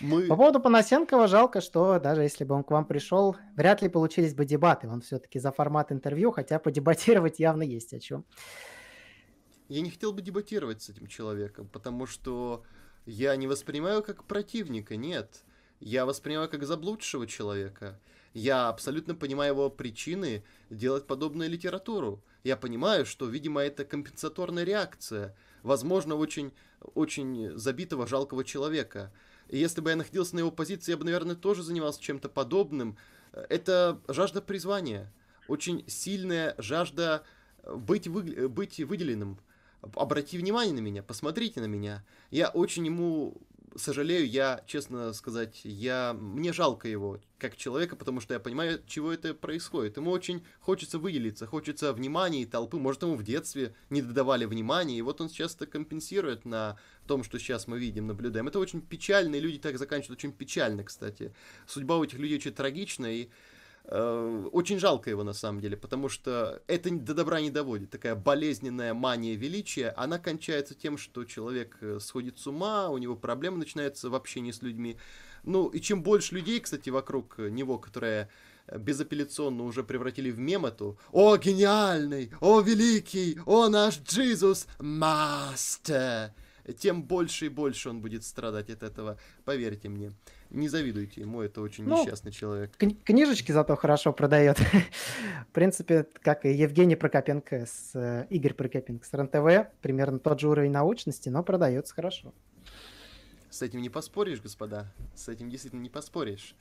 Мы... По поводу Панасенкова жалко, что даже если бы он к вам пришел, вряд ли получились бы дебаты. Он все-таки за формат интервью, хотя подебатировать явно есть о чем. Я не хотел бы дебатировать с этим человеком, потому что я не воспринимаю как противника, нет. Я воспринимаю как заблудшего человека. Я абсолютно понимаю его причины делать подобную литературу. Я понимаю, что, видимо, это компенсаторная реакция, возможно, очень, очень забитого, жалкого человека. Если бы я находился на его позиции, я бы, наверное, тоже занимался чем-то подобным. Это жажда призвания. Очень сильная жажда э, быть, вы... быть выделенным. Обрати внимание на меня, посмотрите на меня. Я очень ему сожалею, я, честно сказать, я, мне жалко его как человека, потому что я понимаю, чего это происходит. Ему очень хочется выделиться, хочется внимания и толпы. Может, ему в детстве не додавали внимания, и вот он сейчас это компенсирует на том, что сейчас мы видим, наблюдаем. Это очень печально, и люди так заканчивают очень печально, кстати. Судьба у этих людей очень трагичная, и Э, очень жалко его на самом деле, потому что это до добра не доводит. Такая болезненная мания величия, она кончается тем, что человек э, сходит с ума, у него проблемы начинаются в общении с людьми. Ну и чем больше людей, кстати, вокруг него, которые э, безапелляционно уже превратили в мемоту. «О, гениальный! О, великий! О, наш Джизус! Мастер!» тем больше и больше он будет страдать от этого. Поверьте мне. Не завидуйте ему, это очень ну, несчастный человек. Кни- книжечки зато хорошо продает. В принципе, как и Евгений Прокопенко с э, Игорь Прокопенко с РНТВ, примерно тот же уровень научности, но продается хорошо. С этим не поспоришь, господа. С этим действительно не поспоришь.